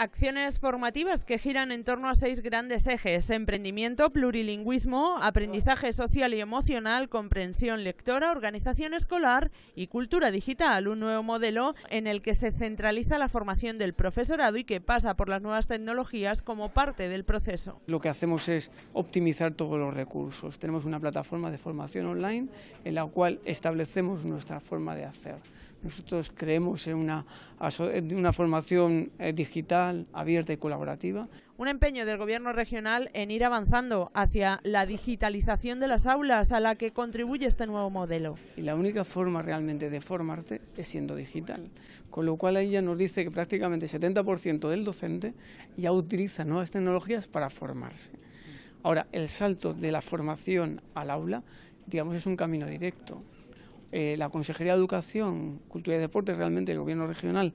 Acciones formativas que giran en torno a seis grandes ejes. Emprendimiento, plurilingüismo, aprendizaje social y emocional, comprensión lectora, organización escolar y cultura digital. Un nuevo modelo en el que se centraliza la formación del profesorado y que pasa por las nuevas tecnologías como parte del proceso. Lo que hacemos es optimizar todos los recursos. Tenemos una plataforma de formación online en la cual establecemos nuestra forma de hacer nosotros creemos en una, formación eh, digital, abierta y colaborativa. Un empeño del Gobierno regional en ir avanzando hacia la digitalización de las aulas a la que contribuye este nuevo modelo. Y la única forma realmente de formarte es siendo digital, con lo cual ella nos dice que prácticamente el 70% del docente ya utiliza nuevas tecnologías para formarse. Ahora, el salto de la formación al aula, digamos, es un camino directo. Eh, la Consejería de Educación, Cultura y Deporte, realmente el Gobierno regional,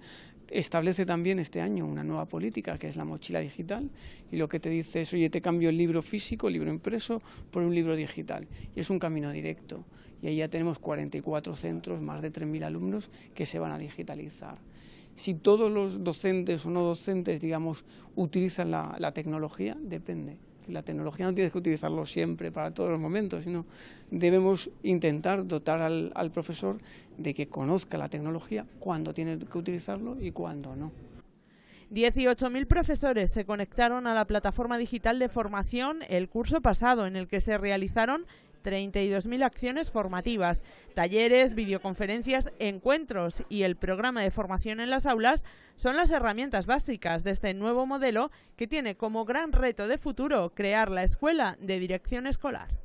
establece también este año una nueva política que es la mochila digital y lo que te dice es, oye, te cambio el libro físico, el libro impreso, por un libro digital. Y es un camino directo. Y ahí ya tenemos 44 centros, más de 3.000 alumnos que se van a digitalizar. Si todos los docentes o no docentes, digamos, utilizan la tecnología, depende la tecnología no tiene que utilizarlo siempre para todos los momentos, sino debemos intentar dotar al, al profesor de que conozca la tecnología cuándo tiene que utilizarlo y cuándo no. 18.000 profesores se conectaron a la plataforma digital de formación el curso pasado, en el que se realizaron 32.000 acciones formativas, talleres, videoconferencias, encuentros y el programa de formación en las aulas son las herramientas básicas de este nuevo modelo que tiene como gran reto de futuro crear la escuela de dirección escolar.